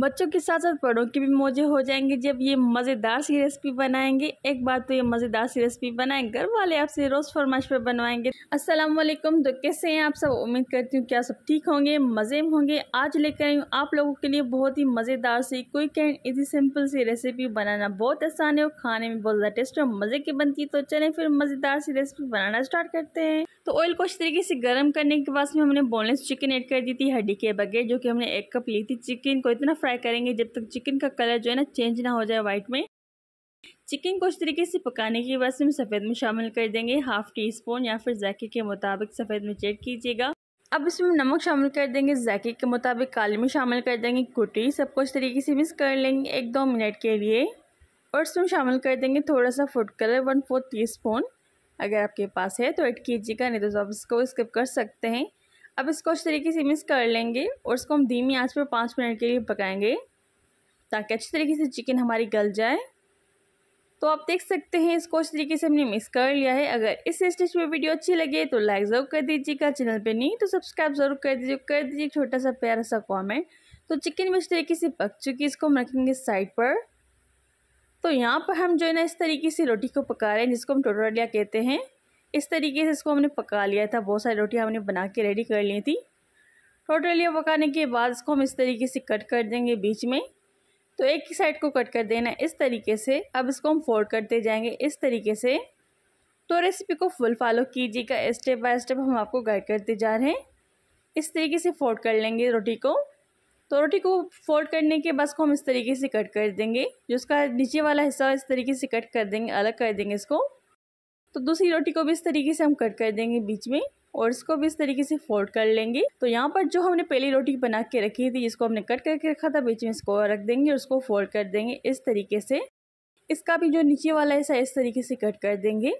बच्चों के साथ साथ बड़ों के भी मौजे हो जाएंगे जब ये मज़ेदार सी रेसिपी बनाएंगे एक बार तो ये मज़ेदार सी रेसिपी बनाएं घर वाले आपसे रोज़ फरमाइश पर बनवाएंगे अस्सलाम वालेकुम तो कैसे हैं आप सब उम्मीद करती हूँ क्या सब ठीक होंगे मज़े में होंगे आज लेकर आई हूँ आप लोगों के लिए बहुत ही मज़ेदार सी क्विक एंड इजी सिंपल सी रेसिपी बनाना बहुत आसान है और खाने में बहुत ज़्यादा टेस्ट और मज़े की बनती है तो चलें फिर मज़ेदार सी रेसिपी बनाना स्टार्ट करते हैं तो ऑयल को अच्छी तरीके से गर्म करने के बाद में हमने बोनलेस चिकन ऐड कर दी थी हड्डी के बगैर जो कि हमने एक कप ली थी चिकन को इतना फ्राई करेंगे जब तक चिकन का कलर जो है ना चेंज ना हो जाए वाइट में चिकन को इस तरीके से पकाने के बाद हम सफ़ेद में शामिल कर देंगे हाफ़ टी स्पून या फिर जायके के मुताबिक सफ़ेद मिर्च चेक कीजिएगा अब इसमें नमक शामिल कर देंगे जायके के मुताबिक काली में शामिल कर देंगे कुटी सब कुछ तरीके से मिक्स कर लेंगे एक दो मिनट के लिए और इसमें शामिल कर देंगे थोड़ा सा food colour one fourth teaspoon अगर आपके पास है तो ऐड कीजिएगा नहीं तो आप इसको स्किप कर सकते हैं अब इसको इस तरीके से मिक्स कर लेंगे और इसको हम धीमी आंच पर पाँच मिनट के लिए पकाएंगे ताकि अच्छी तरीके से चिकन हमारी गल जाए तो आप देख सकते हैं इसको इस तरीके से हमने मिक्स कर लिया है अगर इस स्टेज पर वीडियो अच्छी लगे तो लाइक ज़रूर कर दीजिएगा चैनल पर नहीं तो सब्सक्राइब ज़रूर कर दीजिए कर दीजिए छोटा सा प्यारा सा कॉमेंट तो चिकन भी इस तरीके से पक चुकी है इसको हम रखेंगे साइड पर तो यहाँ पर हम जो है ना इस तरीके से रोटी को पका रहे हैं जिसको हम टोटोरिया कहते हैं इस तरीके से इसको हमने पका लिया था बहुत सारी रोटियाँ हमने बना के रेडी कर ली थी टोटोरिया पकाने के बाद इसको हम इस तरीके से कट कर देंगे बीच में तो एक ही साइड को कट कर देना इस तरीके से अब इसको हम फोल्ड करते जाएंगे इस तरीके से तो रेसिपी को फुल फॉलो कीजिएगा स्टेप बाय स्टेप हम आपको गाइड करते जा रहे हैं इस तरीके से फोल्ड कर लेंगे रोटी को तो रोटी को फोल्ड करने के बाद को हम इस तरीके से कट कर देंगे जो उसका नीचे वाला हिस्सा इस तरीके से कट कर देंगे अलग कर देंगे इसको तो दूसरी रोटी को भी इस तरीके से हम कट कर देंगे बीच में और इसको भी इस तरीके से फोल्ड कर लेंगे तो यहाँ पर जो हमने पहली रोटी बना के रखी थी जिसको हमने कट करके रखा था बीच में इसको रख देंगे और उसको फोल्ड कर देंगे इस तरीके से इसका भी जो नीचे वाला हिस्सा इस तरीके से कट कर देंगे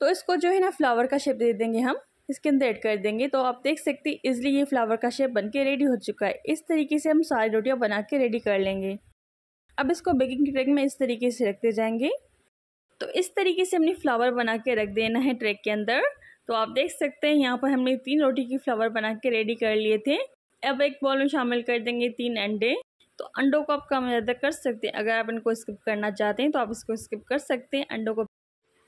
तो इसको जो है ना फ्लावर का शेप दे देंगे हम इसके अंदर ऐड कर देंगे तो आप देख सकते हैं इजली ये फ्लावर का शेप बन के रेडी हो चुका है इस तरीके से हम सारी रोटियाँ बना के रेडी कर लेंगे अब इसको बेकिंग ट्रैक में इस तरीके से रखते जाएंगे तो इस तरीके से हमने फ्लावर बना के रख देना है ट्रैक के अंदर तो आप देख सकते हैं यहाँ पर हमने तीन रोटी की फ्लावर बना के रेडी कर लिए थे अब एक बॉल में शामिल कर देंगे तीन अंडे तो अंडों को आप कम ज़्यादा कर सकते हैं अगर आप इनको स्किप करना चाहते हैं तो आप इसको स्किप कर सकते हैं अंडों को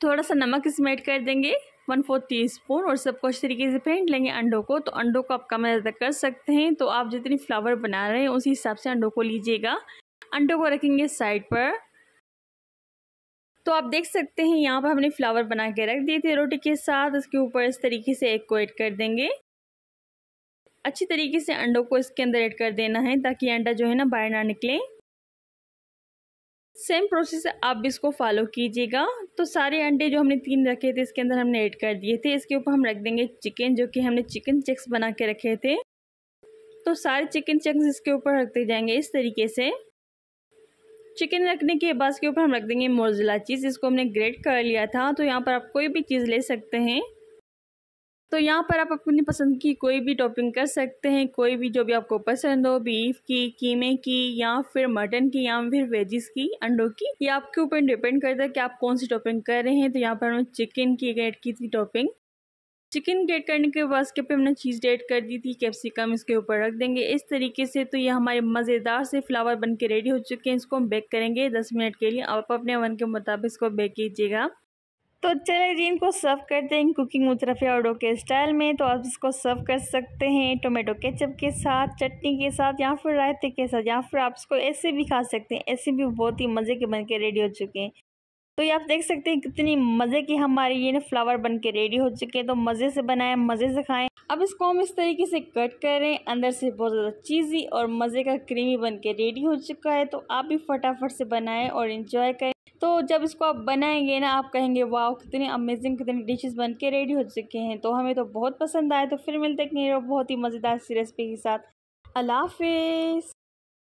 थोड़ा सा नमक इसमें ऐड कर देंगे वन फोर्थ टी स्पून और सबको अच्छी तरीके से फेंट लेंगे अंडों को तो अंडों को आप कम ज़्यादा कर सकते हैं तो आप जितनी फ्लावर बना रहे हैं उसी हिसाब से अंडों को लीजिएगा अंडों को रखेंगे साइड पर तो आप देख सकते हैं यहाँ पर हमने फ्लावर बना के रख दिए थे रोटी के साथ उसके ऊपर इस तरीके से एग को ऐड कर देंगे अच्छी तरीके से अंडों को इसके अंदर ऐड कर देना है ताकि अंडा जो है ना बाहर ना निकलें सेम प्रोसेस आप भी इसको फॉलो कीजिएगा तो सारे अंडे जो हमने तीन रखे थे इसके अंदर हमने ऐड कर दिए थे इसके ऊपर हम रख देंगे चिकन जो कि हमने चिकन चिक्स बना के रखे थे तो सारे चिकन चिक्स इसके ऊपर रखते जाएंगे इस तरीके से चिकन रखने के बाद इसके ऊपर हम रख देंगे मोरजिला चीज़ इसको हमने ग्रेट कर लिया था तो यहाँ पर आप कोई भी चीज़ ले सकते हैं तो यहाँ पर आप अपनी पसंद की कोई भी टॉपिंग कर सकते हैं कोई भी जो भी आपको पसंद हो बीफ की कीमे की या फिर मटन की या फिर वेजिस की अंडों की ये आपके ऊपर डिपेंड करता है कि आप कौन सी टॉपिंग कर रहे हैं तो यहाँ पर हमने चिकन की गेट की थी टॉपिंग चिकन गेट करने के बाद उसके पे हमने चीज़ डेट कर दी थी कैप्सिकम इसके ऊपर रख देंगे इस तरीके से तो ये हमारे मज़ेदार से फ्लावर बन के रेडी हो चुके हैं इसको हम बेक करेंगे दस मिनट के लिए आप अपने मन के मुताबिक इसको बेक कीजिएगा तो चले जी इनको सर्व करते हैं कुकिंग उतरफे और डोके स्टाइल में तो आप इसको सर्व कर सकते हैं टोमेटो केचप के साथ चटनी के साथ या फिर रायते के साथ या फिर आप इसको ऐसे भी खा सकते हैं ऐसे भी बहुत ही मज़े के बन के रेडी हो चुके हैं तो ये आप देख सकते हैं कितनी मज़े की हमारे ये ना फ्लावर बन के रेडी हो चुके हैं तो मज़े से बनाएं मज़े से खाएं अब इसको हम इस तरीके से कट करें अंदर से बहुत ज़्यादा चीज़ी और मज़े का क्रीमी बन के रेडी हो चुका है तो आप भी फटाफट से बनाएं और इन्जॉय करें तो जब इसको आप बनाएंगे ना आप कहेंगे वाह कितने अमेजिंग कितने डिशेस बन के रेडी हो चुके हैं तो हमें तो बहुत पसंद आए तो फिर मिलते हैं बहुत ही मज़ेदार सी रेसिपी के साथ अल्लाह